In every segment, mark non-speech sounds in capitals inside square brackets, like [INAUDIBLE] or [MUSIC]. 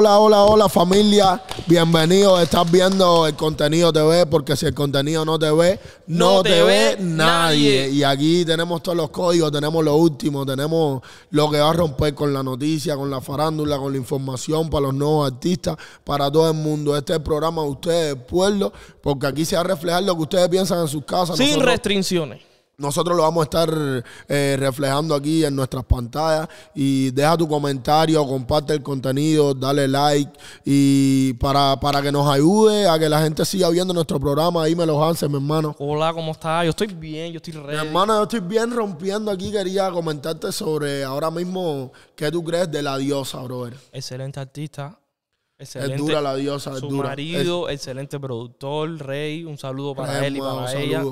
hola, hola, hola familia. Bienvenido. Estás viendo el contenido TV, porque si el contenido no te ve, no, te, ve, nadie. Y aquí tenemos todos los códigos, tenemos lo último, tenemos lo que va a romper con la noticia, con la farándula, con la información para los nuevos artistas, para todo el mundo. Este es el programa de ustedes, pueblo, porque aquí se va a reflejar lo que ustedes piensan en sus casas. Sin restricciones. Nosotros lo vamos a estar eh, reflejando aquí en nuestras pantallas. Y deja tu comentario, comparte el contenido, dale like. Y para, para que nos ayude a que la gente siga viendo nuestro programa, ahí me los hace mi hermano. Hola, ¿cómo estás? Yo estoy bien, yo estoy re. Mi hermano, yo estoy bien rompiendo aquí. Quería comentarte sobre ahora mismo qué tú crees de la diosa, brother. Excelente artista. Excelente. Es dura la diosa, es su marido, excelente productor, rey. Un saludo para él y para saludo. ella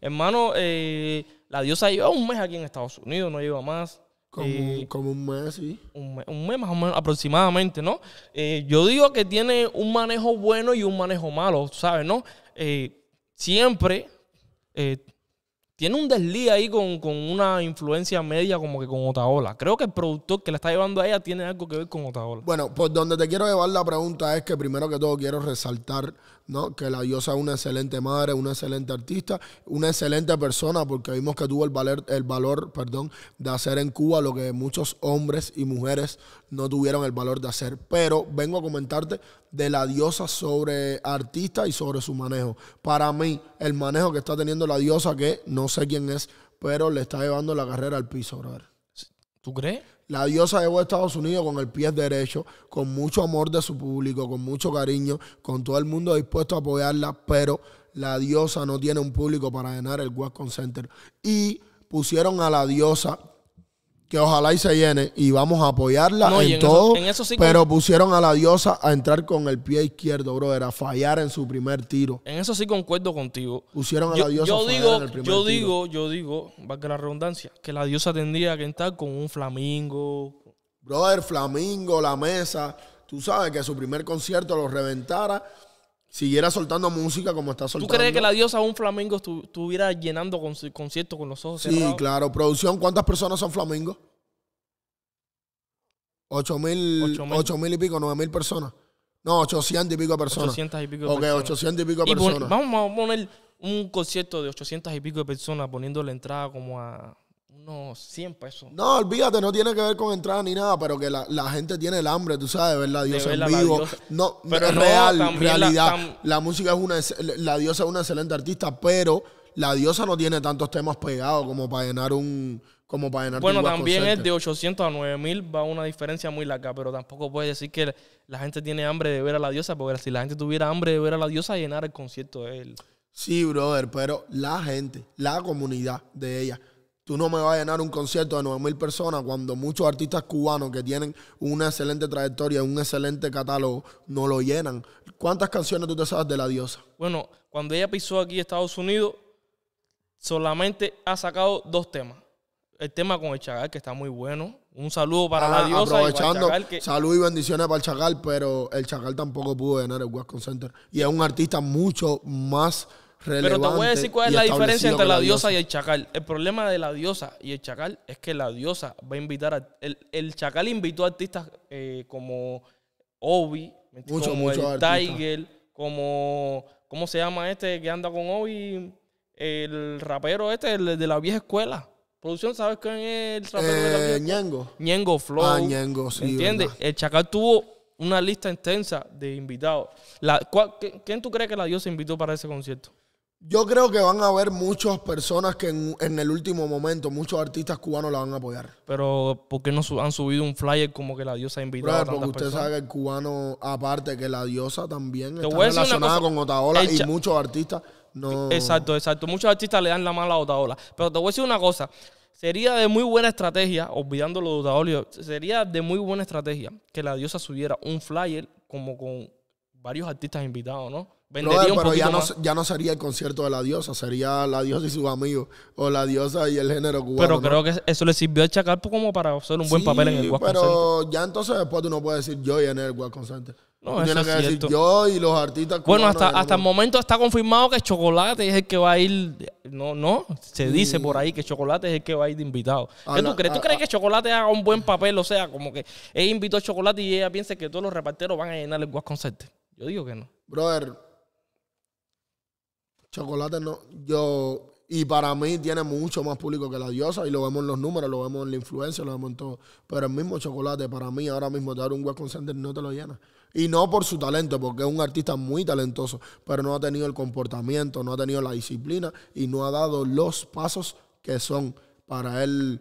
Hermano, eh, la diosa lleva un mes aquí en Estados Unidos, no lleva más. Como, un eh, mes, sí. Un mes, más o menos aproximadamente, ¿no? Eh, yo digo que tiene un manejo bueno y un manejo malo, ¿sabes? ¿No? siempre tiene un desliz ahí con, una influencia media como que con Otaola. Creo que el productor que la está llevando a ella tiene algo que ver con Otaola. Bueno, pues donde te quiero llevar la pregunta es que primero que todo quiero resaltar ¿no? que la diosa es una excelente madre, una excelente artista, una excelente persona, porque vimos que tuvo el valor, el valor perdón, de hacer en Cuba lo que muchos hombres y mujeres no tuvieron el valor de hacer. Pero vengo a comentarte de la diosa sobre artista y sobre su manejo. Para mí, el manejo que está teniendo la diosa, que no sé quién es, pero le está llevando la carrera al piso, brother. ¿Tú crees? La diosa llegó a Estados Unidos con el pie derecho, con mucho amor de su público, con mucho cariño, con todo el mundo dispuesto a apoyarla, pero la diosa no tiene un público para llenar el con Center. Y pusieron a la diosa que ojalá y se llene y vamos a apoyarla en, todo. pero pusieron a la diosa a entrar con el pie izquierdo, brother, a fallar en su primer tiro. En eso sí concuerdo contigo. Pusieron a la diosa a fallar en el primer yo digo, digo, Yo digo, que la redundancia, que la diosa tendría que entrar con un flamingo. Brother, flamingo, la mesa. Tú sabes que su primer concierto lo reventara siguiera soltando música como está soltando. ¿Tú crees que la diosa un Flamengo estuviera llenando conciertos con los ojos sí, cerrados? claro. Producción, ¿cuántas personas son Flamengo? Ocho mil, ocho mil y pico, nueve mil personas. No, 800 y pico de personas. 800 y pico de okay, personas. 800 y pico de personas. vamos a poner un concierto de 800 y pico de personas poniendo la entrada como a no, 100 pesos. No, olvídate, no tiene que ver con entrada ni nada, pero que la, gente tiene el hambre, tú sabes, ver la diosa en vivo. No, pero es real, realidad. La, música es una, la diosa es una excelente artista, pero la diosa no tiene tantos temas pegados como para llenar un... Como para llenar bueno, también es de 800 a 9000 va una diferencia muy larga, pero tampoco puedes decir que la gente tiene hambre de ver a la diosa, porque si la gente tuviera hambre de ver a la diosa, llenar el concierto de él. Sí, brother, pero la gente, la comunidad de ella Tú no me vas a llenar un concierto de 9.000 personas cuando muchos artistas cubanos que tienen una excelente trayectoria, un excelente catálogo, no lo llenan. ¿Cuántas canciones tú te sabes de la diosa? Bueno, cuando ella pisó aquí Estados Unidos, solamente ha sacado dos temas. El tema con el Chagal, que está muy bueno. Un saludo para la ah, diosa. Aprovechando, salud y bendiciones para el Chagal, pero el Chagal tampoco pudo llenar el West Center. Y es un artista mucho más pero te voy a decir cuál es la diferencia entre la, diosa, y el chacal. El problema de la diosa y el chacal es que la diosa va a invitar a. El, chacal invitó a artistas eh, como Obi, como el Tiger, como. ¿Cómo se llama este que anda con Obi? El rapero este, el de la vieja escuela. Producción, ¿sabes quién es el rapero de la vieja? Eh, Ñengo. Ñengo Flow. Ah, ¿Entiendes? El chacal tuvo una lista extensa de invitados. La, ¿Quién tú crees que la diosa invitó para ese concierto? Yo creo que van a haber muchas personas que en, el último momento, muchos artistas cubanos la van a apoyar. Pero, ¿por qué no han subido un flyer como que la diosa ha invitado a Claro, Porque usted sabe que el cubano, aparte que la diosa también está relacionada con Otaola y muchos artistas no. Exacto, exacto. Muchos artistas le dan la mala a Otaola. Pero te voy a decir una cosa. Sería de muy buena estrategia, olvidando lo de Otaola, sería de muy buena estrategia que la diosa subiera un flyer como con varios artistas invitados, ¿no? pero ya no, ya no sería el concierto de la diosa, sería la diosa y sus amigos, o la diosa y el género cubano. Pero creo que eso le sirvió a Chacal como para hacer un buen papel en el Guas Pero ya entonces después tú no puedes decir yo y en el Guas Tienes que decir yo y los artistas Bueno, hasta, hasta el momento está confirmado que Chocolate es el que va a ir. No, no, se dice por ahí que Chocolate es el que va a ir de invitado. tú crees? ¿Tú crees que Chocolate haga un buen papel? O sea, como que él invitó a Chocolate y ella piensa que todos los reparteros van a llenar el Guas Yo digo que no. Brother, Chocolate no. Yo. Y para mí tiene mucho más público que la diosa. Y lo vemos en los números, lo vemos en la influencia, lo vemos en todo. Pero el mismo chocolate, para mí, ahora mismo dar un hueco center no te lo llena. Y no por su talento, porque es un artista muy talentoso, pero no ha tenido el comportamiento, no ha tenido la disciplina y no ha dado los pasos que son para él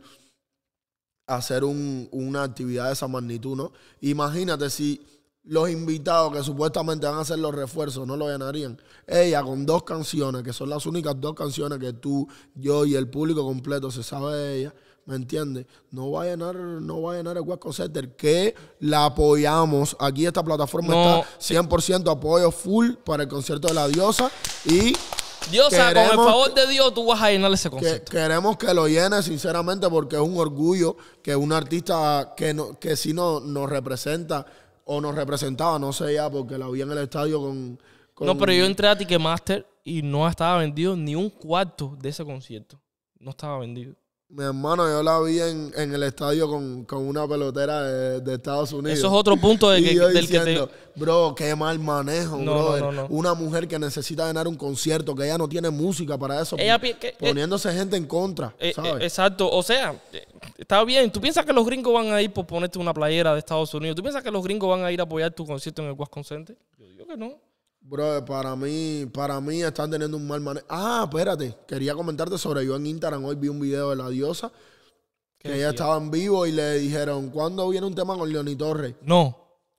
hacer una actividad de esa magnitud, ¿no? Imagínate si los invitados que supuestamente van a hacer los refuerzos no lo llenarían Ella con dos canciones, que son las únicas dos canciones que tú, yo y el público completo se sabe de ella, ¿me entiendes? No va a llenar, no va a llenar el Huesco Center, que la apoyamos. Aquí esta plataforma está 100% apoyo full para el concierto de la diosa y Diosa, con el favor de Dios, tú vas a llenar ese concierto. queremos que lo llene, sinceramente, porque es un orgullo que un artista que, no, que sí no, nos representa o nos representaba, no sé ya, porque la vi en el estadio con. con... No, pero yo entré a Ticketmaster y no estaba vendido ni un cuarto de ese concierto. No estaba vendido. Mi hermano, yo la vi en, el estadio con, una pelotera de, Estados Unidos. Eso es otro punto de [LAUGHS] que, del que te... Bro, qué mal manejo, bro. una mujer que necesita ganar un concierto, que ella no tiene música para eso. Eh, poniéndose gente en contra, eh, ¿sabes? Eh, exacto. O sea, está bien. ¿Tú piensas que los gringos van a ir por ponerte una playera de Estados Unidos? ¿Tú piensas que los gringos van a ir a apoyar tu concierto en el Wisconsin? Yo digo que no. Bro, para mí, para mí están teniendo un mal manejo. Ah, espérate, quería comentarte sobre yo en Instagram. Hoy vi un video de la diosa que ella estaba en vivo y le dijeron, ¿cuándo viene un tema con Leoni Torres? No.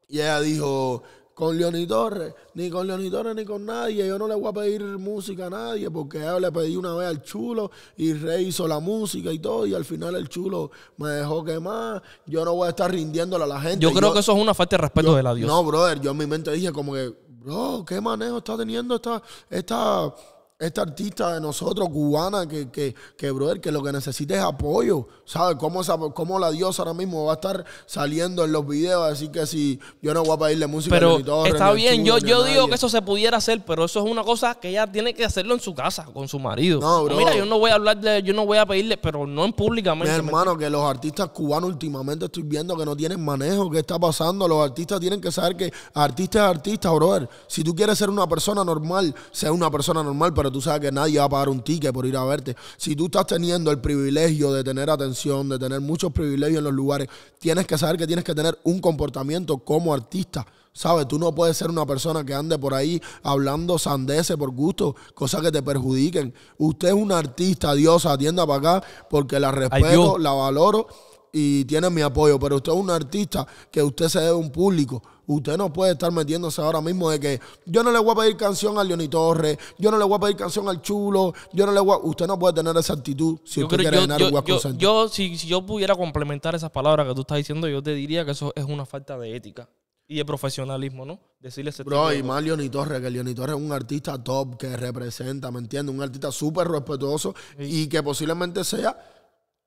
Y ella dijo, con Leoni Torres, ni con Leoni Torres ni con nadie. Yo no le voy a pedir música a nadie porque ella le pedí una vez al chulo y re hizo la música y todo. Y al final el chulo me dejó quemar. Yo no voy a estar rindiéndole a la gente. Yo creo que eso es una falta de respeto de la diosa. No, brother, yo en mi mente dije como que no, qué manejo está teniendo esta, esta esta artista de nosotros, cubana, que, que, que, brother, que lo que necesita es apoyo. ¿Sabes? ¿Cómo, cómo la diosa ahora mismo va a estar saliendo en los videos? Así que si yo no voy a pedirle música pero ni todo, Está bien, yo, yo digo que eso se pudiera hacer, pero eso es una cosa que ella tiene que hacerlo en su casa, con su marido. No, ah, bro. Mira, yo no voy a hablar de, yo no voy a pedirle, pero no en públicamente. Mi hermano, que los artistas cubanos últimamente estoy viendo que no tienen manejo, ¿qué está pasando? Los artistas tienen que saber que artista es artista, brother. Si tú quieres ser una persona normal, sea una persona normal, pero tú sabes que nadie va a pagar un ticket por ir a verte. Si tú estás teniendo el privilegio de tener atención, de tener muchos privilegios en los lugares, tienes que saber que tienes que tener un comportamiento como artista. ¿Sabes? Tú no puedes ser una persona que ande por ahí hablando sandeces por gusto, cosas que te perjudiquen. Usted es un artista, Dios, atienda para acá, porque la respeto, la valoro y tiene mi apoyo. Pero usted es un artista que usted se debe a un público. Usted no puede estar metiéndose ahora mismo de que yo no le voy a pedir canción a Leoni Torres, yo no le voy a pedir canción al Chulo, yo no le voy a... Usted no puede tener esa actitud si usted quiere yo, ganar yo, yo, yo si, yo pudiera complementar esas palabras que tú estás diciendo, yo te diría que eso es una falta de ética y de profesionalismo, ¿no? Decirle ese Bro, y más Leoni Torres, que Leoni Torres es un artista top que representa, ¿me entiendes? Un artista súper respetuoso y que posiblemente sea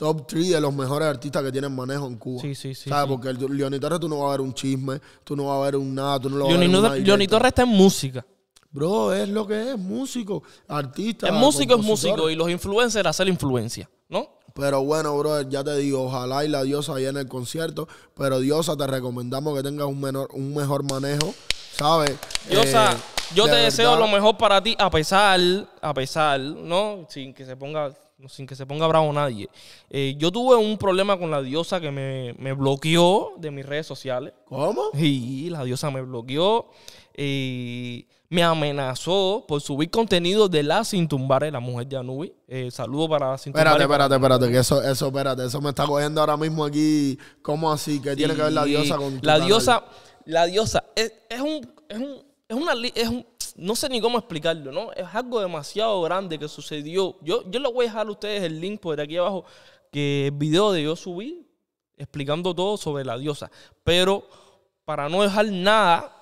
top 3 de los mejores artistas que tienen manejo en Cuba. Sí, sí, sí. ¿Sabes? Porque el Torres tú no vas a ver un chisme, tú no vas a ver un nada, tú no lo vas a ver. Leoni Torres está en música. Bro, es lo que es, músico, artista. El músico es músico y los influencers hacer influencia, ¿no? Pero bueno, bro, ya te digo, ojalá y la diosa ahí en el concierto. Pero diosa, te recomendamos que tengas un, menor, un mejor manejo, ¿sabes? Diosa, eh, yo te deseo lo mejor para ti, a pesar, a pesar, ¿no? Sin que se ponga sin que se ponga bravo nadie. Eh, yo tuve un problema con la diosa que me, bloqueó de mis redes sociales. ¿Cómo? Y la diosa me bloqueó. Y eh, me amenazó por subir contenido de la Sin Tumbar, la mujer de Anubi. Eh, saludo para la Sin Espérate, espérate, espérate, que eso, eso, espérate, eso me está cogiendo ahora mismo aquí. ¿Cómo así? ¿Qué tiene que ver la diosa con La diosa, la diosa, es un es una es no sé ni cómo explicarlo, ¿no? Es algo demasiado grande que sucedió. Yo, yo les voy a dejar a ustedes el link por aquí abajo, que el video de yo subí explicando todo sobre la diosa. Pero para no dejar nada,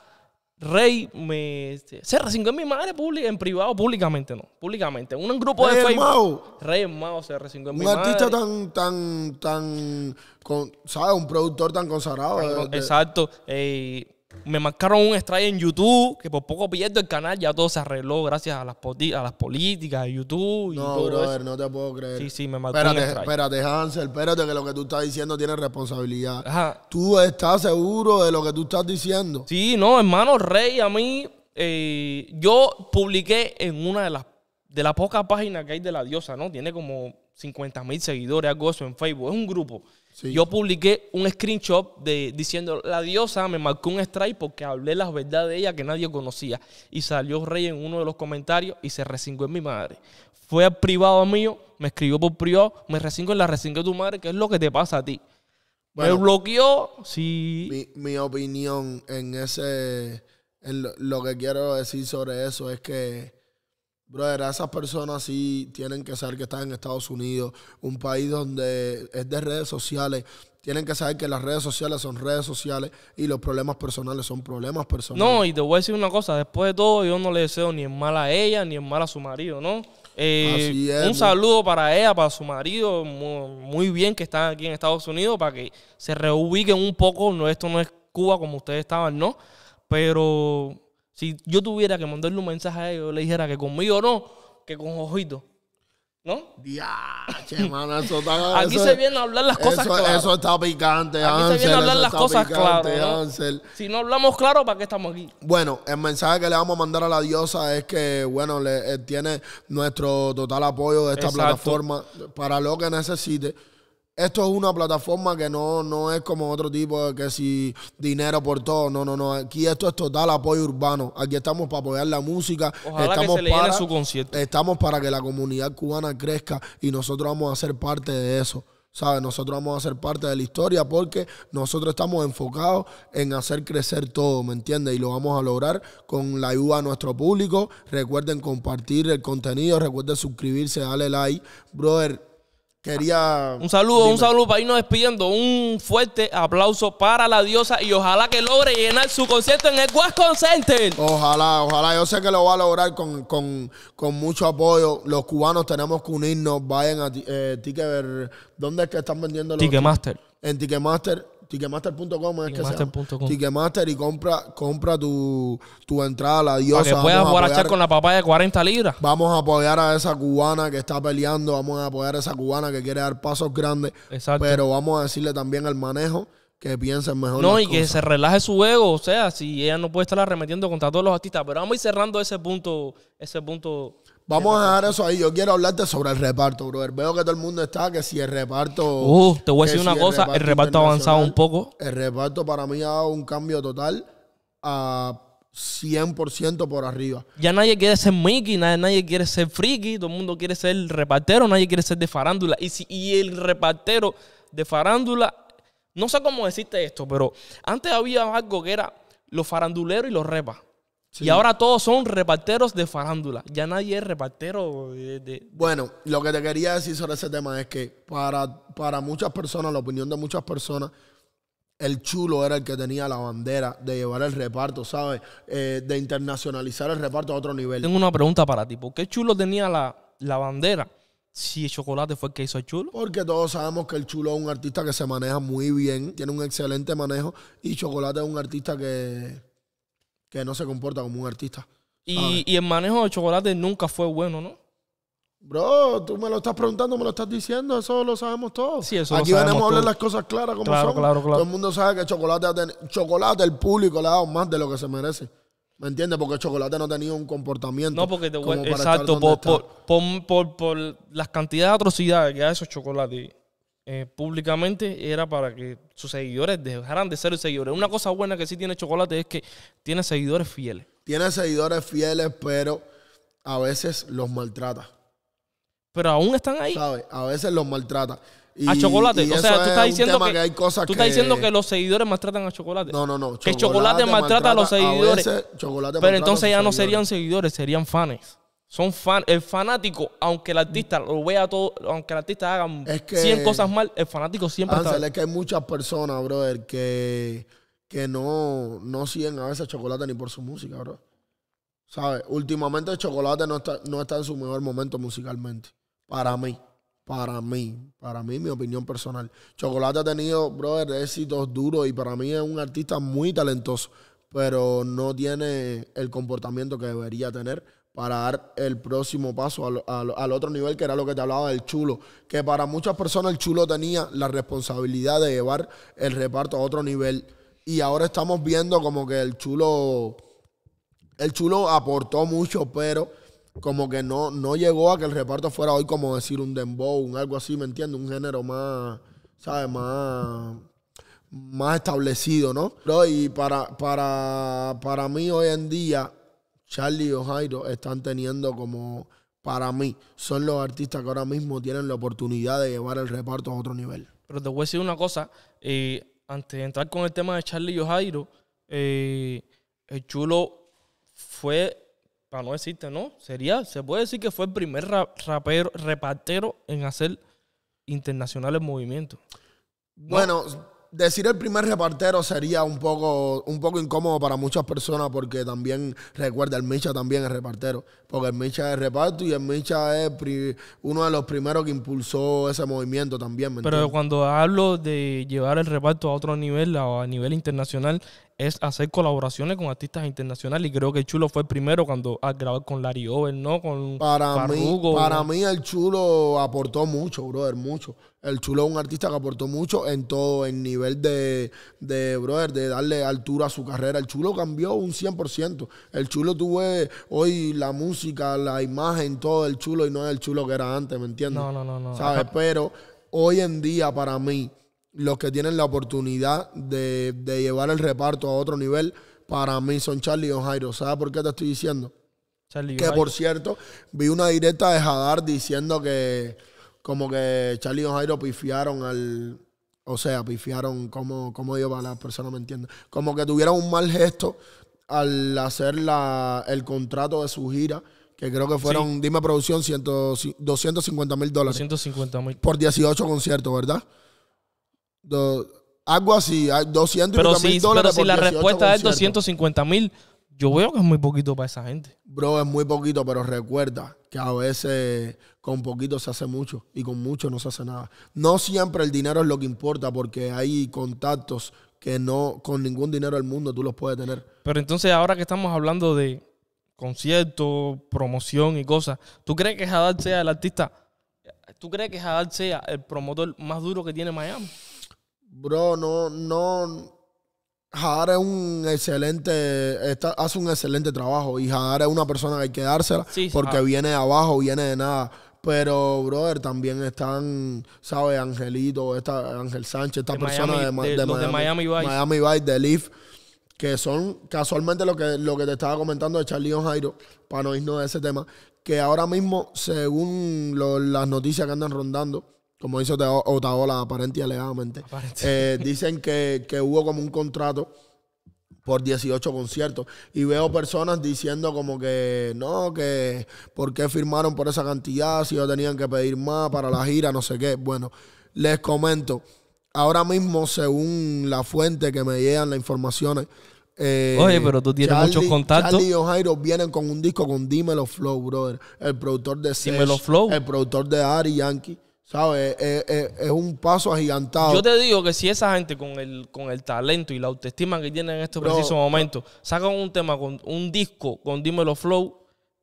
Rey me se este, resingó en mi madre en privado, públicamente no, públicamente. En un grupo de Facebook. Mao. Rey Mao se resingó en mi madre. Un artista tan, tan, tan, con, ¿sabes? Un productor tan consagrado. exacto. Eh, me marcaron un strike en YouTube, que por poco pierdo el canal, ya todo se arregló gracias a las, a las políticas de YouTube. Y no, brother, no te puedo creer. Sí, sí, me marcaron espérate, un strike. Espérate, Hansel, espérate que lo que tú estás diciendo tiene responsabilidad. ¿Tú estás seguro de lo que tú estás diciendo? Sí, no, hermano, Rey, a mí, eh, yo publiqué en una de las de la poca página que hay de la diosa, ¿no? Tiene como 50 mil seguidores, algo eso en Facebook. Es un grupo. Yo publiqué un screenshot de, diciendo, la diosa me marcó un strike porque hablé las verdades de ella que nadie conocía. Y salió Rey en uno de los comentarios y se resingó en mi madre. Fue al privado mío, me escribió por privado, me recingó en la resingo de tu madre, que es lo que te pasa a ti? me bloqueó, sí. Mi, mi opinión en ese, lo que quiero decir sobre eso es que Brother, esas personas sí tienen que saber que están en Estados Unidos, un país donde es de redes sociales. Tienen que saber que las redes sociales son redes sociales y los problemas personales son problemas personales. No, y te voy a decir una cosa, después de todo yo no le deseo ni el mal a ella ni el mal a su marido, ¿no? Eh, un saludo para ella, para su marido, muy, bien que están aquí en Estados Unidos, para que se reubiquen un poco, no, esto no es Cuba como ustedes estaban, ¿no? Pero si yo tuviera que mandarle un mensaje a ellos, le dijera que conmigo no, que con ojito ¿No? [LAUGHS] Aquí se vienen a hablar las cosas claras. Eso está picante, Aquí se vienen a hablar las cosas claras. Si no hablamos claro, ¿para qué estamos aquí? Bueno, el mensaje que le vamos a mandar a la diosa es que, bueno, le, eh, tiene nuestro total apoyo de esta plataforma para lo que necesite. Esto es una plataforma que no, no es como otro tipo de que si dinero por todo. No, no, no. Aquí esto es total apoyo urbano. Aquí estamos para apoyar la música. estamos que se para, su concierto. Estamos para que la comunidad cubana crezca y nosotros vamos a ser parte de eso. ¿Sabes? Nosotros vamos a ser parte de la historia porque nosotros estamos enfocados en hacer crecer todo, ¿me entiendes? Y lo vamos a lograr con la ayuda de nuestro público. Recuerden compartir el contenido, recuerden suscribirse, Dale like. Brother, quería. Un saludo, un saludo para irnos despidiendo. Un fuerte aplauso para la diosa y ojalá que logre llenar su concierto en el Wascon Center. Ojalá, ojalá. Yo sé que lo va a lograr con, mucho apoyo. Los cubanos tenemos que unirnos. Vayan a eh, Ticket. ¿Dónde es que están vendiendo los? Ticketmaster. En Ticketmaster Ticketmaster.com es que Ticketmaster y compra, compra tu, tu entrada a la diosa. Para que a echar con la papaya de 40 libras. Vamos a apoyar a esa cubana que está peleando. Vamos a apoyar a esa cubana que quiere dar pasos grandes. Exacto. Pero vamos a decirle también al manejo que piensen mejor. No, y que se relaje su ego. O sea, si ella no puede estar arremetiendo contra todos los artistas. Pero vamos a ir cerrando ese punto, ese punto Vamos a dejar eso ahí. Yo quiero hablarte sobre el reparto, brother. Veo que todo el mundo está, que si el reparto... Uh, te voy a decir una cosa, el reparto, ha avanzado un poco. El reparto para mí ha dado un cambio total a 100% por arriba. Ya nadie quiere ser Mickey, nadie, nadie, quiere ser friki, todo el mundo quiere ser repartero, nadie quiere ser de farándula. Y, si, y el repartero de farándula, no sé cómo decirte esto, pero antes había algo que era los faranduleros y los repas. Y ahora todos son reparteros de farándula. Ya nadie es repartero de, Bueno, lo que te quería decir sobre ese tema es que para, para muchas personas, la opinión de muchas personas, el chulo era el que tenía la bandera de llevar el reparto, ¿sabes? Eh, de internacionalizar el reparto a otro nivel. Tengo una pregunta para ti. ¿Por qué chulo tenía la, bandera? si Chocolate fue el que hizo el Chulo. Porque todos sabemos que el Chulo es un artista que se maneja muy bien, tiene un excelente manejo y Chocolate es un artista que que no se comporta como un artista. Y, el manejo de chocolate nunca fue bueno, ¿no? Bro, tú me lo estás preguntando, me lo estás diciendo, eso lo sabemos todos. Sí, eso Aquí venimos a hablar las cosas claras como claro, son. Claro, claro. Todo el mundo sabe que chocolate, ha chocolate el público le ha dado más de lo que se merece. ¿Me entiendes? Porque Chocolate no tenía un comportamiento. No, porque te voy, exacto, por por, por, las cantidades de atrocidades que ha hecho Chocolate eh, públicamente era para que sus seguidores dejaran de ser seguidores. Una cosa buena que sí tiene Chocolate es que tiene seguidores fieles. Tiene seguidores fieles, pero a veces los maltrata. Pero aún están ahí. A veces los maltrata. a Chocolate. o sea, tú estás diciendo que, tú estás diciendo que los seguidores maltratan a Chocolate. No, no, no. que Chocolate maltrata, a los seguidores. pero entonces ya no serían seguidores, serían fans. Son fan, el fanático, aunque el artista lo vea todo, aunque el artista haga 100 cosas mal, el fanático siempre está... es que hay muchas personas, brother, que, que no, no siguen a veces Chocolate ni por su música, bro. ¿Sabes? Últimamente Chocolate no está, no está en su mejor momento musicalmente. Para mí. Para mí. Para mí, mi opinión personal. Chocolate ha tenido, brother, éxitos duros y para mí es un artista muy talentoso, pero no tiene el comportamiento que debería tener para dar el próximo paso al, otro nivel, que era lo que te hablaba del chulo, que para muchas personas el chulo tenía la responsabilidad de llevar el reparto a otro nivel. Y ahora estamos viendo como que el chulo, el chulo aportó mucho, pero como que no, no llegó a que el reparto fuera hoy como decir un dembow, un algo así, ¿me entiendes? Un género más, ¿sabes? Más más establecido, ¿no? Pero y para, para, para mí hoy en día Charlie y Ojairo están teniendo como para mí son los artistas que ahora mismo tienen la oportunidad de llevar el reparto a otro nivel. Pero te voy a decir una cosa, eh, antes de entrar con el tema de Charlie y Ojairo, eh, el chulo fue para no decirte, ¿no? Sería, se puede decir que fue el primer rapero, repartero en hacer internacionales movimientos? bueno decir el primer repartero sería un poco, un poco incómodo para muchas personas porque también, recuerda, el Micha también es repartero. Porque el Micha es reparto y el Micha es uno de los primeros que impulsó ese movimiento también. ¿me Pero cuando hablo de llevar el reparto a otro nivel, a nivel internacional, es hacer colaboraciones con artistas internacionales. Y creo que el Chulo fue el primero cuando al grabar con Larry Over, ¿no? Con para mí, para mí el Chulo aportó mucho, brother, mucho. El Chulo es un artista que aportó mucho en todo, en nivel de, brother, de darle altura a su carrera. El Chulo cambió un 100%. El Chulo tuve hoy la música, la imagen, todo el Chulo y no es el Chulo que era antes, ¿me entiendes? No, no, no, no. ¿Sabes? Pero hoy en día para mí los que tienen la oportunidad de, llevar el reparto a otro nivel, para mí son Charlie y Jairo. ¿Sabes por qué te estoy diciendo? que por cierto, vi una directa de Hadar diciendo que como que Charlie y Jairo pifiaron al... O sea, pifiaron, como, como digo para las personas me entiendo. Como que tuvieron un mal gesto al hacer la, el contrato de su gira, que creo que fueron, dime producción, 250 mil dólares. Por 18 conciertos, ¿verdad? algo así, 200 pero si, dólares. Pero la respuesta es 250 mil, yo veo que es muy poquito para esa gente. Bro, es muy poquito, pero recuerda que a veces con poquito se hace mucho y con mucho no se hace nada. No siempre el dinero es lo que importa porque hay contactos que no con ningún dinero del mundo tú los puedes tener. Pero entonces ahora que estamos hablando de conciertos, promoción y cosas, ¿tú crees que Haddad sea el artista? ¿Tú crees que Haddad sea el promotor más duro que tiene Miami? Bro, no, no. Jadar es un excelente, está, hace un excelente trabajo y Jadar es una persona que hay que dársela porque ah. viene de abajo, viene de nada. Pero, brother, también están, ¿sabes? Angelito, esta, Ángel Sánchez, esta persona de, Miami, de, Vice. de Leaf, que son casualmente lo que, lo que te estaba comentando de Charlie Jairo, para no irnos de ese tema, que ahora mismo, según las noticias que andan rondando, como dice Otaola, aparente y alegadamente, eh, dicen que, hubo como un contrato por 18 conciertos y veo personas diciendo como que no, que por qué firmaron por esa cantidad, si yo tenían que pedir más para la gira, no sé qué. Bueno, les comento, ahora mismo según la fuente que me llegan las informaciones, eh, Oye, pero tú tienes muchos contactos. Charlie y Ojairo vienen con un disco con Dímelo Flow, brother. El productor de Sesh, Flow. El productor de Ari Yankee. ¿Sabes? Eh, eh, eh, es, un paso agigantado. Yo te digo que si esa gente con el, con el talento y la autoestima que tienen en estos precisos momentos sacan un tema, con un disco con Dímelo Flow,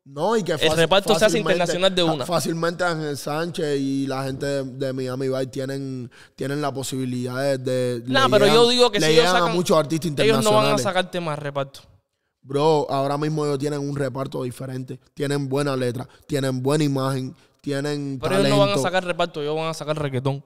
no, y que el reparto se hace internacional de una. Fácilmente Ángel Sánchez y la gente de, Miami Vice tienen, tienen la posibilidad de. de pero yo digo que si ellos muchos artistas internacionales. Ellos no van a sacar temas reparto. Bro, ahora mismo ellos tienen un reparto diferente. Tienen buena letra, tienen buena imagen, tienen Pero ellos no van a sacar reparto, ellos van a sacar reggaetón.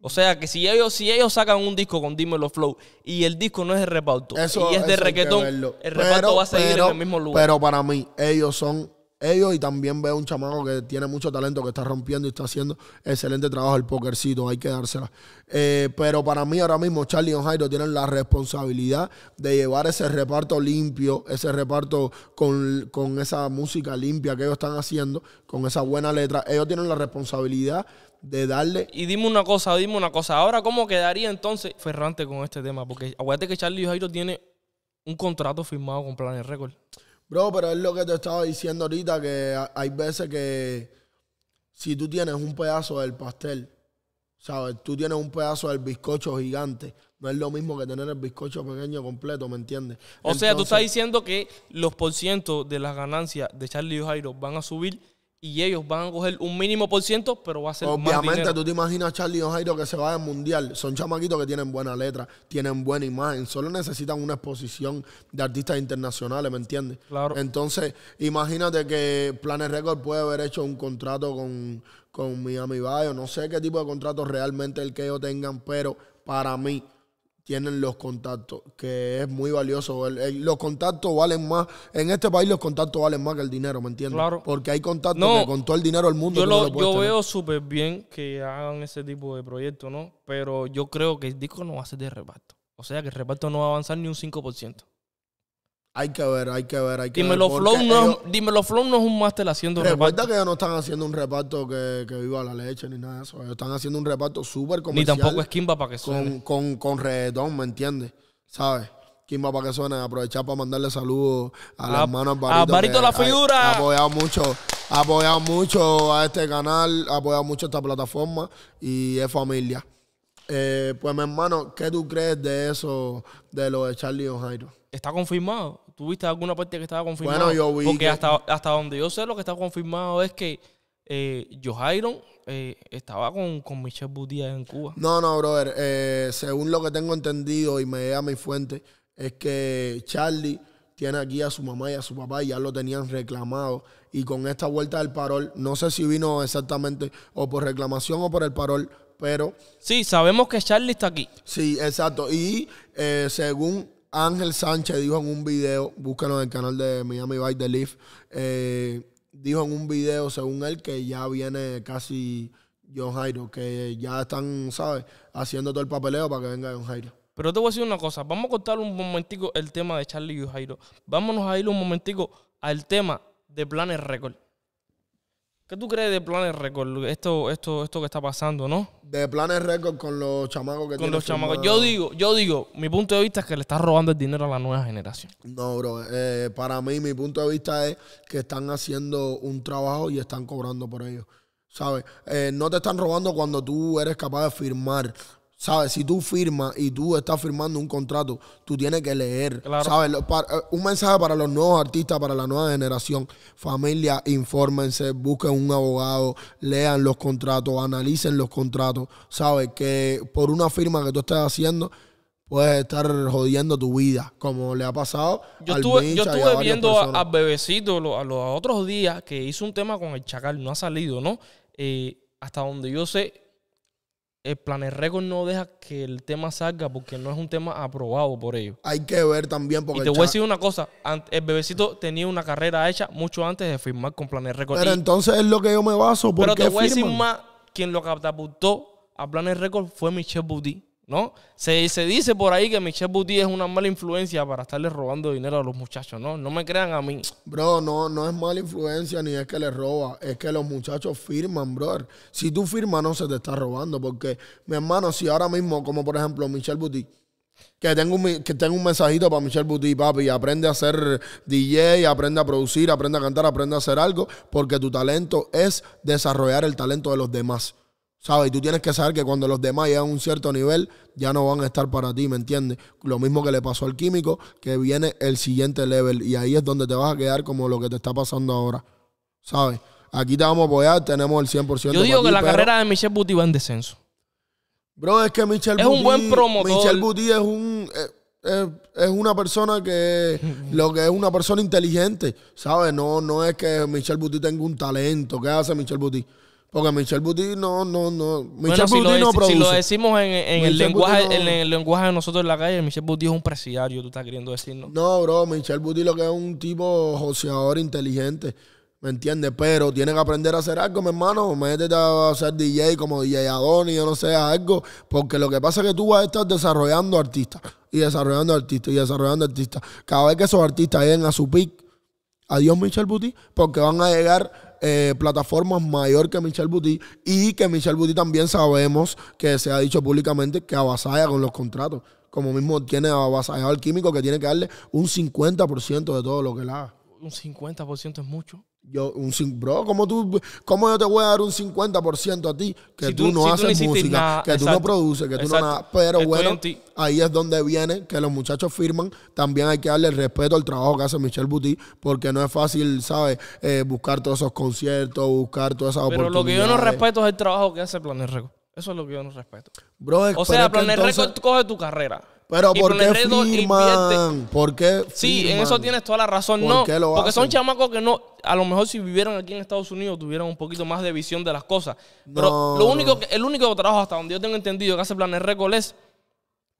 O sea que si ellos, si ellos sacan un disco con Dímelo Flow y el disco no es de reparto eso, y es de reggaetón, el reparto va a seguir en el mismo lugar. Pero para mí, ellos son ellos y también veo un chamaco que tiene mucho talento, que está rompiendo y está haciendo excelente trabajo el pokercito, hay que dársela. Eh, pero para mí ahora mismo Charlie y Jairo tienen la responsabilidad de llevar ese reparto limpio, ese reparto con, esa música limpia que ellos están haciendo, con esa buena letra. Ellos tienen la responsabilidad de darle. Y dime una cosa, dime una cosa. Ahora, ¿cómo quedaría entonces Ferrante con este tema? Porque acuérdate que Charlie y Jairo tiene un contrato firmado con Planet Record. Bro, pero es lo que te estaba diciendo ahorita, que hay veces que si tú tienes un pedazo del pastel, ¿sabes? Tú tienes un pedazo del bizcocho gigante. No es lo mismo que tener el bizcocho pequeño completo, ¿me entiendes? O sea, tú estás diciendo que los por de las ganancias de Charlie y Jairo van a subir y ellos van a coger un mínimo por ciento, pero va a ser Obviamente, más Obviamente, tú te imaginas a Charlie y que se va al mundial. Son chamaquitos que tienen buena letra, tienen buena imagen, solo necesitan una exposición de artistas internacionales, ¿me entiendes? Claro. Entonces, imagínate que Planes Record puede haber hecho un contrato con, con Miami Bayo. no sé qué tipo de contrato realmente el que ellos tengan, pero para mí tienen los contactos, que es muy valioso. los contactos valen más. En este país los contactos valen más que el dinero, ¿me entiendes? Claro. Porque hay contactos que con todo el dinero del mundo. Yo, lo, veo súper bien que hagan ese tipo de proyectos, ¿no? Pero yo creo que el disco no va a ser de reparto. O sea que el reparto no va a avanzar ni un 5%. Hay que ver, hay que ver, hay que Dímelo ver. Flow no Flow no es un máster haciendo Recuerda reparto. que ellos no están haciendo un reparto que, que, viva la leche ni nada de eso. Ellos están haciendo un reparto súper comercial. Ni tampoco es Kimba para que suene. Con, con, con reggaetón, ¿me entiendes? ¿Sabes? Kimba para que suene. Aprovechar para mandarle saludos a, las manos Barito. A Barito la figura. Ha, apoyado mucho. apoyado mucho a este canal. Ha apoyado mucho a esta plataforma. Y es familia. Eh, pues, mi hermano, ¿qué tú crees de eso, de lo de Charlie O'Jairo está confirmado. ¿Tuviste alguna parte que estaba confirmada? Bueno, yo vi. Porque hasta, hasta donde yo sé, lo que está confirmado es que eh, eh estaba con, con Michelle Budia en Cuba. No, no, brother. Eh, según lo que tengo entendido y me llega mi fuente, es que Charlie tiene aquí a su mamá y a su papá y ya lo tenían reclamado. Y con esta vuelta del parol, no sé si vino exactamente o por reclamación o por el parol, pero... Sí, sabemos que Charlie está aquí. Sí, exacto. Y eh, según Ángel Sánchez dijo en un video, búscalo en el canal de Miami By The Leaf, eh, dijo en un video, según él, que ya viene casi John Jairo, que ya están, ¿sabes?, haciendo todo el papeleo para que venga John Jairo. Pero te voy a decir una cosa, vamos a contar un momentico el tema de Charlie y Jairo. Vámonos a ir un momentico al tema de Planes Record. ¿Qué tú crees de Planes Record? Esto, esto, esto que está pasando, ¿no? De Planes Record con los chamacos que Con los chamacos. Yo digo, yo digo, mi punto de vista es que le están robando el dinero a la nueva generación. No, bro. Eh, para mí, mi punto de vista es que están haciendo un trabajo y están cobrando por ello. ¿Sabes? Eh, no te están robando cuando tú eres capaz de firmar ¿Sabes? Si tú firmas y tú estás firmando un contrato, tú tienes que leer. Eh, un mensaje para los nuevos artistas, para la nueva generación. Familia, infórmense, busquen un abogado, lean los contratos, analicen los contratos. ¿Sabes? Que por una firma que tú estás haciendo, puedes estar jodiendo tu vida, como le ha pasado. Yo estuve, yo estuve viendo a, Bebecito a los otros días que hizo un tema con el Chacal, no ha salido, ¿no? Eh, hasta donde yo sé, el Planet Record no deja que el tema salga porque no es un tema aprobado por ellos. Hay que ver también porque... te voy a decir una cosa, el bebecito tenía una carrera hecha mucho antes de firmar con Planet Record. Pero entonces es lo que yo me baso. ¿por pero te voy a decir más, quien lo catapultó a Planet Record fue Michelle Boudy. ¿no? Se, dice por ahí que Michelle Buti es una mala influencia para estarle robando dinero a los muchachos, ¿no? No me crean a mí. Bro, no, no es mala influencia ni es que le roba, es que los muchachos firman, bro. Si tú firmas no se te está robando, porque mi hermano, si ahora mismo, como por ejemplo Michelle Buti, que tengo, un, que tengo un mensajito para Michelle Butti, papi, aprende a ser DJ, aprende a producir, aprende a cantar, aprende a hacer algo, porque tu talento es desarrollar el talento de los demás. ¿Sabes? Y tú tienes que saber que cuando los demás llegan a un cierto nivel, ya no van a estar para ti, ¿me entiendes? Lo mismo que le pasó al químico, que viene el siguiente level. Y ahí es donde te vas a quedar como lo que te está pasando ahora. ¿Sabes? Aquí te vamos a apoyar, tenemos el 100%. Yo digo que la carrera de Michelle Buti va en descenso. Bro, es que Michelle Es un buen promotor. Michel Buti es un. Eh, eh, es, una persona que [LAUGHS] lo que es una persona inteligente, ¿sabes? No, no es que Michelle Buti tenga un talento. ¿Qué hace Michelle Buti? Porque Michelle Butti no, no, no. Michelle no produce. Si lo decimos en, el lenguaje, de nosotros en la calle, Michelle Buti es un presidiario, tú estás queriendo decirlo. ¿no? bro, Michelle Buti lo que es un tipo joseador inteligente. ¿Me entiendes? Pero tiene que aprender a hacer algo, mi hermano. Métete a hacer DJ como DJ Adonis, yo no sé, algo. Porque lo que pasa es que tú vas a estar desarrollando artistas. Y desarrollando artistas, y desarrollando artistas. Cada vez que esos artistas lleguen a su pick, adiós Michelle Buti, porque van a llegar eh, plataformas mayor que Michelle Buti y que Michelle Buti también sabemos que se ha dicho públicamente que avasalla con los contratos. Como mismo tiene avasallado al químico que tiene que darle un 50% de todo lo que él haga. Un 50% es mucho. Yo, un, bro, ¿cómo, tú, ¿cómo yo te voy a dar un 50% a ti? Que tú, no haces música, que tú no produces, que tú no nada. Pero bueno, ahí es donde viene que los muchachos firman. También hay que darle respeto al trabajo que hace Michelle Buti, porque no es fácil, ¿sabes? Eh, buscar todos esos conciertos, buscar todas esas Pero oportunidades. Pero lo que yo no respeto es el trabajo que hace Planet Record. Eso es lo que yo no respeto. o sea, Planet Record coge tu carrera. Pero ¿por, qué Sí, en eso tienes toda la razón. no, lo porque son chamacos que no... A lo mejor si vivieran aquí en Estados Unidos tuvieran un poquito más de visión de las cosas. Pero lo único el único trabajo hasta donde yo tengo entendido que hace planes Record es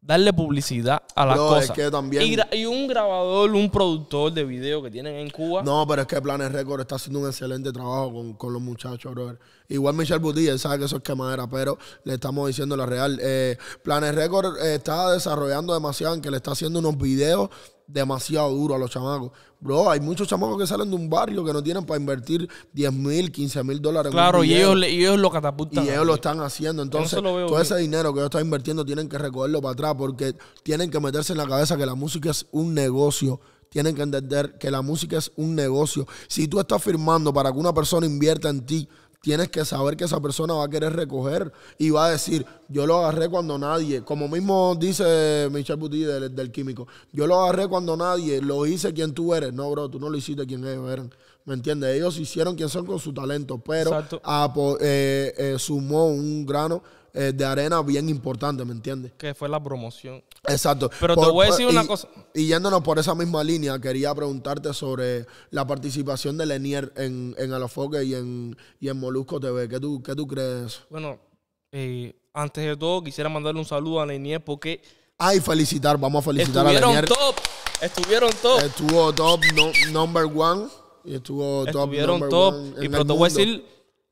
darle publicidad a las no, que también... y, un grabador, un productor de video que tienen en Cuba. No, pero es que Planes Record está haciendo un excelente trabajo con, los muchachos, bro. Igual Michelle él sabe que eso es que madera, pero le estamos diciendo la real. Eh, Planes Record eh, está desarrollando demasiado que le está haciendo unos videos demasiado duro a los chamacos. Bro, hay muchos chamacos que salen de un barrio que no tienen para invertir 10 mil, 15 mil dólares. Claro, y ellos, y ellos lo catapultan. Y ellos lo están haciendo. Entonces, todo ese dinero que ellos están invirtiendo tienen que recogerlo para atrás porque tienen que meterse en la cabeza que la música es un negocio tienen que entender que la música es un negocio. Si tú estás firmando para que una persona invierta en ti, tienes que saber que esa persona va a querer recoger y va a decir, yo lo agarré cuando nadie, como mismo dice Michel Buti del, químico, yo lo agarré cuando nadie, lo hice quien tú eres. No, bro, tú no lo hiciste quien ellos eran. ¿me entiendes? Ellos hicieron quien son con su talento, pero ah, pues, eh, eh, sumó un grano eh, de arena bien importante, ¿me entiendes? Que fue la promoción. Exacto. Pero te voy a decir una cosa. Y yéndonos por esa misma línea, quería preguntarte sobre la participación de Lenier en, en Alafoque y en, y en Molusco TV. ¿Qué tú, qué tú crees? Bueno, antes de todo, quisiera mandarle un saludo a Lenier porque... Ay, felicitar, vamos a felicitar a Lenier. Estuvieron top. Estuvieron top. Estuvo top, number one. Y estuvo Estuvieron top. y pero te voy a decir,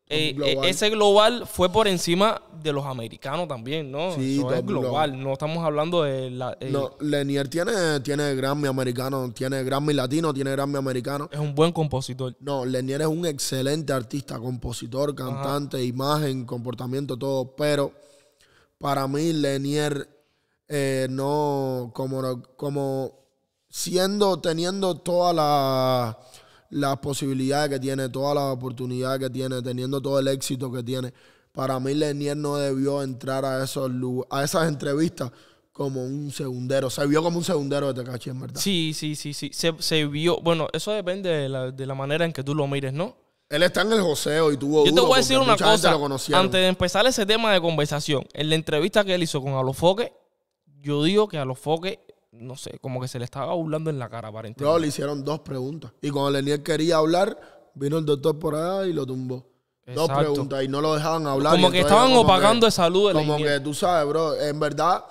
eh, eh, ese global fue por encima de los americanos también, ¿no? Sí, es global. No estamos hablando de la. Eh, no, Lenier tiene, Grammy americano, tiene Grammy latino, tiene Grammy americano. Es un buen compositor. No, Lenier es un excelente artista, compositor, cantante, imagen, comportamiento, todo. Pero para mí, Lenier no. Como, como siendo, teniendo toda la las posibilidades que tiene, todas las oportunidades que tiene, teniendo todo el éxito que tiene. Para mí, Lenier no debió entrar a, esos, a esas entrevistas como un segundero. Se vio como un segundero de Tecachi, en verdad. Sí, sí, sí, sí. Se, vio. Bueno, eso depende de la, de la, manera en que tú lo mires, ¿no? Él está en el joseo y tuvo. Yo te voy a decir una cosa. Antes de empezar ese tema de conversación, en la entrevista que él hizo con Alofoque, yo digo que Alofoque no sé, como que se le estaba burlando en la cara aparentemente. Bro, le hicieron dos preguntas. Y cuando Leniel quería hablar, vino el doctor por allá y lo tumbó. Dos preguntas y no lo dejaban hablar. Como que estaban opacando de salud. De como que tú sabes, bro, en verdad,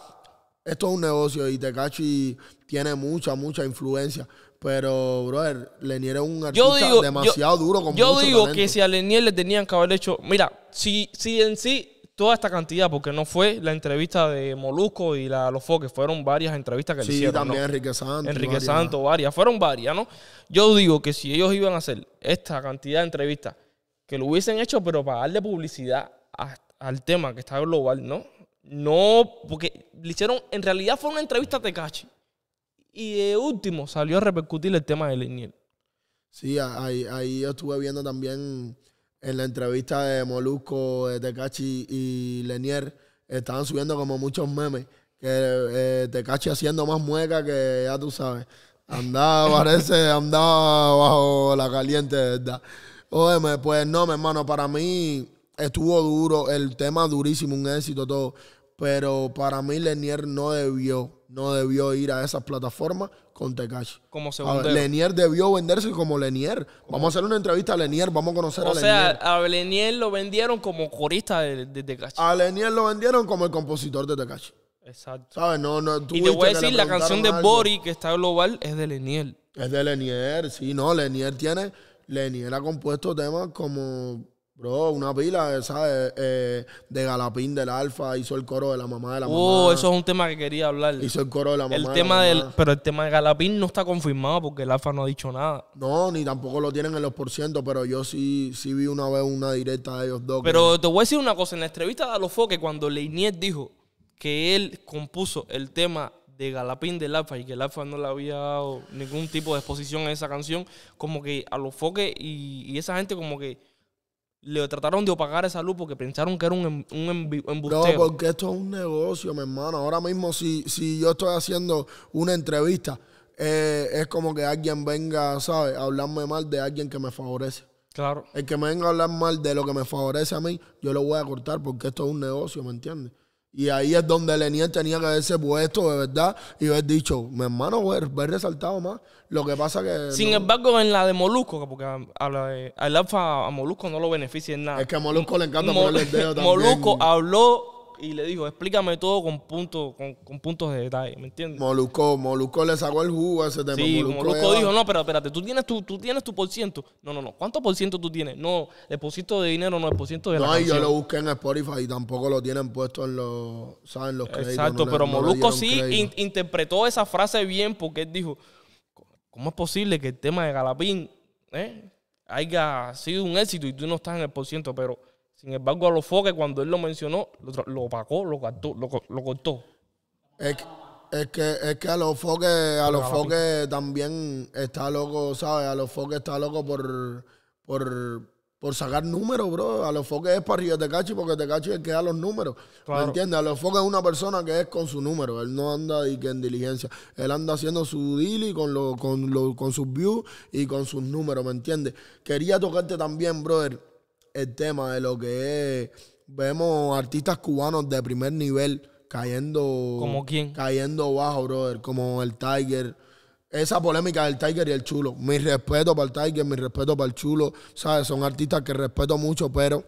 esto es un negocio y Tecachi tiene mucha, mucha influencia. Pero, brother, Lenier es un artista demasiado duro. Con yo digo que si a Leniel le tenían que haber hecho. Mira, si, si en sí toda esta cantidad, porque no fue la entrevista de Molusco y la Los Foques, fueron varias entrevistas que le hicieron. Sí, también Enrique Santo. Enrique Santo, varias, fueron varias, ¿no? Yo digo que si ellos iban a hacer esta cantidad de entrevistas, que lo hubiesen hecho, pero para darle publicidad al tema que está global, ¿no? No, porque le hicieron, en realidad fue una entrevista de Tecachi. Y de último salió a repercutir el tema de Leniel. Sí, ahí, ahí yo estuve viendo también en la entrevista de Molusco, de Tecachi y Lenier, estaban subiendo como muchos memes. Que eh, Tecachi haciendo más mueca que ya tú sabes. Andaba, [LAUGHS] parece, andaba bajo la caliente, ¿verdad? Óyeme, pues no, mi hermano, para mí estuvo duro, el tema durísimo, un éxito, todo. Pero para mí Lenier no debió, no debió ir a esas plataformas con Tekashi. Como segundo. Lenier debió venderse como Lenier. Vamos a hacer una entrevista a Lenier, vamos a conocer a Lenier. O sea, a Lenier lo vendieron como corista de, de A Lenier lo vendieron como el compositor de Tekashi. Exacto. ¿Sabes? y te voy a decir, la canción de Bori, que está global, es de Lenier. Es de Lenier, sí, no. Lenier tiene. Lenier ha compuesto temas como Bro, una pila, ¿sabes? Eh, de Galapín del Alfa, hizo el coro de la mamá de la oh, mamá. Oh, eso es un tema que quería hablar. Hizo el coro de la mamá. El de tema la Del, pero el tema de Galapín no está confirmado porque el Alfa no ha dicho nada. No, ni tampoco lo tienen en los porcientos, pero yo sí, sí vi una vez una directa de ellos dos. Pero te voy a decir una cosa, en la entrevista de Alofoque, cuando Leinier dijo que él compuso el tema de Galapín del Alfa y que el Alfa no le había dado ningún tipo de exposición a esa canción, como que A Alofoque y, y esa gente como que le trataron de opagar esa luz porque pensaron que era un, em, un em, No, porque esto es un negocio, mi hermano. Ahora mismo, si, si yo estoy haciendo una entrevista, eh, es como que alguien venga, ¿sabes? A hablarme mal de alguien que me favorece. Claro. El que me venga a hablar mal de lo que me favorece a mí, yo lo voy a cortar porque esto es un negocio, ¿me entiendes? Y ahí es donde Lenier tenía que haberse puesto, de verdad, y haber dicho, mi hermano, pues, ver resaltado más. Lo que pasa que. Sin embargo, en la de Molusco, porque habla de, al Alfa a Molusco no lo beneficia en nada. Es que a Molusco le encanta ponerle el dedo [LAUGHS] también. Molusco habló y le dijo, explícame todo con, punto, con, puntos de detalle, ¿me entiendes? Molucó, Molucó le sacó el jugo a ese tema. Sí, Molucó, dijo, no, pero espérate, tú tienes tu, tú tienes tu por ciento. No, no, no, ¿cuánto por ciento tú tienes? No, el de dinero, no, el porciento de no, la No, yo lo busqué en Spotify y tampoco lo tienen puesto en los, ¿saben? Los créditos. Exacto, pero Moluco sí interpretó esa frase bien porque él dijo, ¿cómo es posible que el tema de Galapín, eh, haya sido un éxito y tú no estás en el por ciento, pero sin embargo, a los foques, cuando él lo mencionó, lo, lo lo, cortó. Lo, cortó. Es, que, es, que, a los foques, a los también está loco, ¿sabes? A los foques está loco por, por, sacar números, bro. A los foques es para de Tecachi porque Tecachi es el que da los números. ¿Me entiendes? A los foques es una persona que es con su número. Él no anda y que en diligencia. Él anda haciendo su deal con, con, con sus views y con sus números, ¿me entiendes? Quería tocarte también, brother el tema de lo que es. Vemos artistas cubanos de primer nivel cayendo. ¿Como quién? Cayendo bajo, brother. Como el Tiger. Esa polémica del Tiger y el Chulo. Mi respeto para el Tiger, mi respeto para el Chulo. ¿Sabes? Son artistas que respeto mucho, pero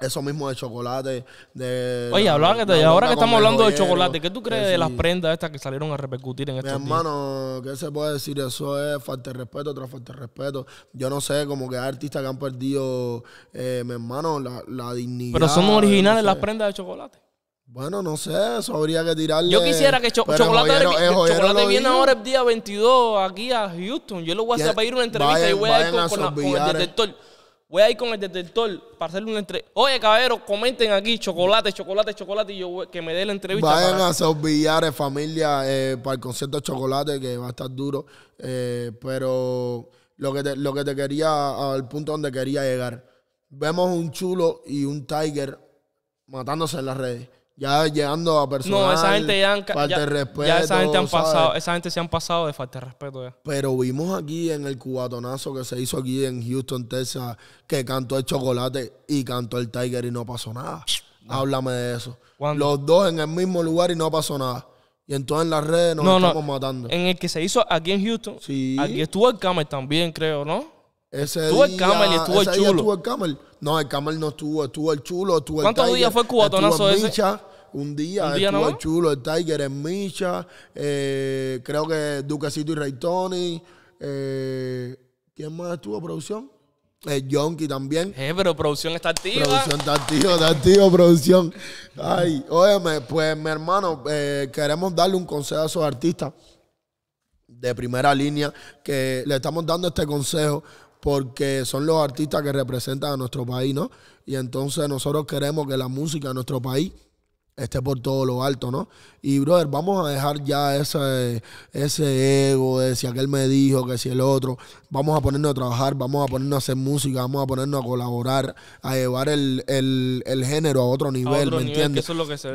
eso mismo de chocolate. De Oye, habla que ahora que estamos hablando de chocolate, ¿qué tú crees de las prendas estas que salieron a repercutir en este Mi hermano, ¿qué se puede decir? Eso es falta de respeto, otra falta de respeto. Yo no sé, como que hay artistas que han perdido, eh, mi hermano, la, dignidad. Pero son originales las prendas de chocolate. Bueno, no sé, eso habría que tirarle. Yo quisiera que Chocolate, chocolate viene ahora el día 22 aquí a Houston. Yo lo voy a hacer para ir una entrevista y voy a ir con, con, detector. Voy a ir con el detector para hacerle una entrevista. Oye, caballero, comenten aquí, chocolate, chocolate, chocolate, y yo que me dé la entrevista. Vayan a esos billares, familia, eh, para el concierto de chocolate, que va a estar duro. Eh, pero lo que, lo que te quería, al punto donde quería llegar. Vemos un chulo y un tiger matándose en las redes ya llegando a personas. No, falta de respeto. Ya esa gente han pasado, se han pasado de falta de respeto ya. Pero vimos aquí en el cubatonazo que se hizo aquí en Houston, Texas, que cantó el chocolate y cantó el Tiger y no pasó nada. Háblame de eso. Los dos en el mismo lugar y no pasó nada. Y entonces en las redes nos estamos matando. En el que se hizo aquí en Houston, aquí estuvo el Camel también, creo, ¿no? Ese estuvo el Camel y estuvo el Chulo. el camel. No, el Camel no estuvo, estuvo el Chulo, estuvo el ¿Cuántos días fue el cubatonazo ese? un día, estuvo el Chulo, el Tiger, el Micha, eh, creo que Duquecito y Ray Tony. Eh, ¿Quién más estuvo producción? El eh, Yonki también. Eh, pero producción está activa. Producción está activa, está activa, producción. Ay, óyeme, pues mi hermano, queremos darle un consejo a esos artistas de primera línea que le estamos dando este consejo porque son los artistas que representan a nuestro país, ¿no? Y entonces nosotros queremos que la música de nuestro país esté por todo lo alto, ¿no? Y, brother, vamos a dejar ya ese, ese ego de si aquel me dijo, que si el otro. Vamos a ponernos a trabajar, vamos a ponernos a hacer música, vamos a ponernos a colaborar, a llevar el, género a otro nivel, ¿me entiendes?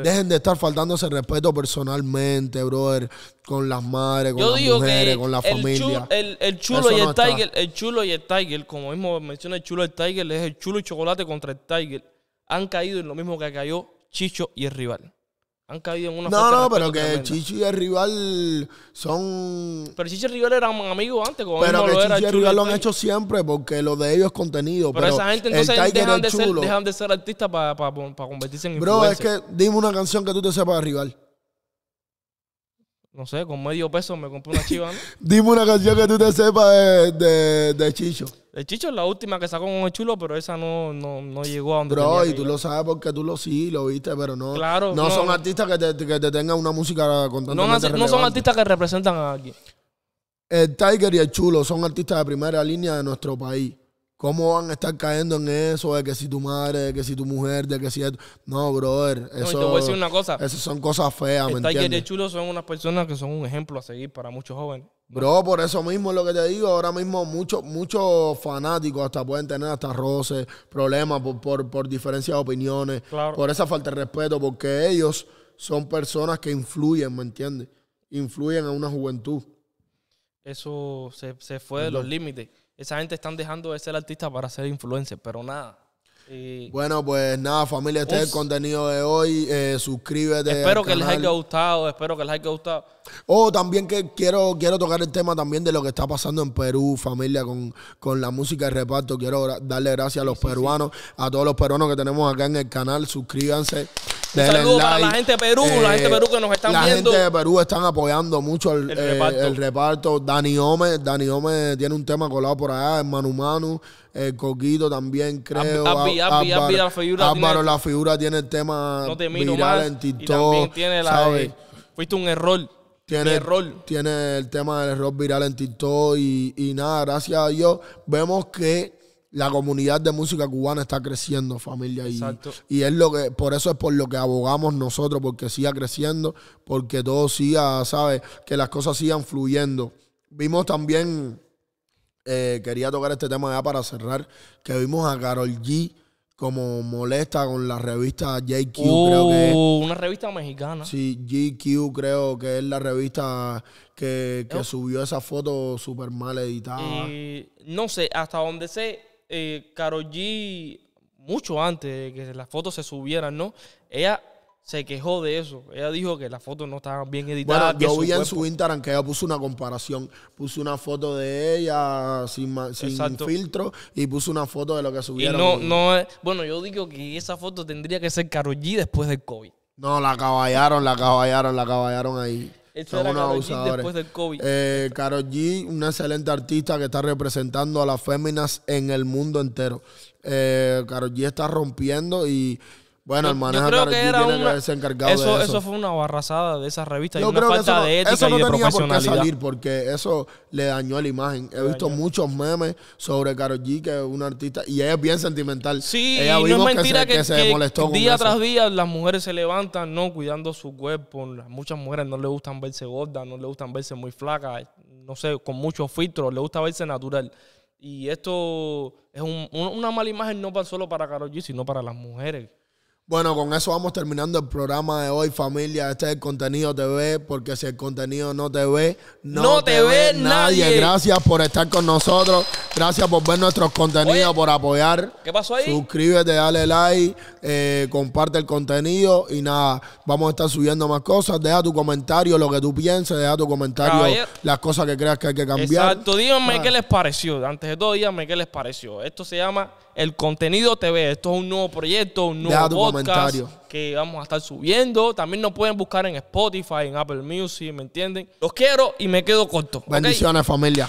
Dejen de estar faltando ese respeto personalmente, brother, con las madres, con las mujeres, con la familia. el, chulo y el tiger, el chulo y el tiger, como mismo menciona el chulo y el tiger, es el chulo y chocolate contra el tiger. Han caído en lo mismo que cayó Chicho y el rival. Han caído en una No, no, pero que Chicho y el rival son. Pero Chicho y el rival eran amigos antes. pero que Chicho y el rival lo han hecho siempre porque lo de ellos es contenido. Pero, esa gente entonces dejan de, ser, dejan de, ser, artistas para convertirse en Bro, es que dime una canción que tú te sepas de rival. No sé, con medio peso me compré una chiva, [LAUGHS] Dime una canción que tú te sepas de, de, Chicho. el Chicho es la última que sacó con el chulo, pero esa no, llegó a donde Bro, y tú lo sabes porque tú lo sí, lo viste, pero no. no, son artistas que te, tengan una música contando. No, son artistas que representan a alguien. El Tiger y el Chulo son artistas de primera línea de nuestro país. ¿Cómo van a estar cayendo en eso de que si tu madre, de que si tu mujer, de que si esto? No, brother. Eso, no, te una cosa. Esas son cosas feas, ¿me entiendes? de Chulo son unas personas que son un ejemplo a seguir para muchos jóvenes. Bro, por eso mismo es lo que te digo. Ahora mismo muchos muchos fanáticos hasta pueden tener hasta roces, problemas por, por, por diferencias de opiniones, por esa falta de respeto, porque ellos son personas que influyen, ¿me entiendes? Influyen a una juventud. Eso se, se fue de los límites esa gente están dejando de ser artista para ser influencers, pero nada. Eh, bueno, pues nada, familia, este es el contenido de hoy. Eh, suscríbete. Espero que les haya gustado, espero que les haya gustado. Oh, también que quiero, quiero tocar el tema también de lo que está pasando en Perú, familia, con, la música de reparto. Quiero darle gracias a los peruanos, a todos los peruanos que tenemos acá en el canal. Suscríbanse. Un saludo para la gente de Perú, la gente de eh, Perú que nos están viendo. La gente de Perú están apoyando mucho eh, el, reparto. Dani Ome, Dani Ome tiene un tema colado por allá, el Manu Manu, Coquito también, creo. Abby, la figura tiene, el tema no viral fuiste un error. Tiene, tiene el tema del error viral en TikTok y, nada, gracias a Dios vemos que la comunidad de música cubana está creciendo, familia. Y, y es lo que, por eso es por lo que abogamos nosotros, porque siga creciendo, porque todo siga, ¿sabes? Que las cosas sigan fluyendo. Vimos también, eh, quería tocar este tema ya para cerrar, que vimos a Carol G como molesta con la revista JQ, creo que es. Uh, una revista mexicana. Sí, GQ creo que es la revista que, oh. subió esa foto súper mal editada. no sé, hasta donde sé, eh, G, mucho antes de que las fotos se subieran, ¿no? Ella se quejó de eso. Ella dijo que la foto no estaba bien editada. yo vi en su Instagram que ella puso una comparación. Puso una foto de ella sin, sin filtro y puso una foto de lo que subieron. no, no bueno, yo digo que esa foto tendría que ser Karol G después del COVID. No, la caballaron, la caballaron, la caballaron ahí. Esto Son unos abusadores. Eh, G, una excelente artista que está representando a las féminas en el mundo entero. Eh, G está rompiendo y bueno, el manejo yo creo tiene que encargado eso, de eso. Eso fue una barrazada de esa revista. y una falta eso de ética no y tenía por qué salir porque eso le dañó la imagen. He visto muchos memes sobre Karol G, que es una artista, y ella es bien sentimental. Sí, ella y no mentira que, se, molestó día tras día las mujeres se levantan no cuidando su cuerpo. Muchas mujeres no le gustan verse gordas, no le gustan verse muy flacas, no sé, con muchos filtros, le gusta verse natural. Y esto es una mala imagen no solo para Karol G, sino para las mujeres bueno, con eso vamos terminando el programa de hoy, familia. Este es el contenido TV, porque si el contenido no te ve, no, te, ve, nadie. Gracias por estar con nosotros. Gracias por ver nuestros contenidos, por apoyar. ¿Qué pasó ahí? Suscríbete, dale like, eh, comparte el contenido y nada, vamos a estar subiendo más cosas. Deja tu comentario, lo que tú pienses, deja tu comentario, las cosas que creas que hay que cambiar. Exacto, díganme qué les pareció. Antes de todo, díganme qué les pareció. Esto se llama el contenido TV. Esto es un nuevo proyecto, un nuevo comentario podcast que vamos a estar subiendo. También nos pueden buscar en Spotify, en Apple Music, ¿me entienden? Los quiero y me quedo corto. Bendiciones, familia.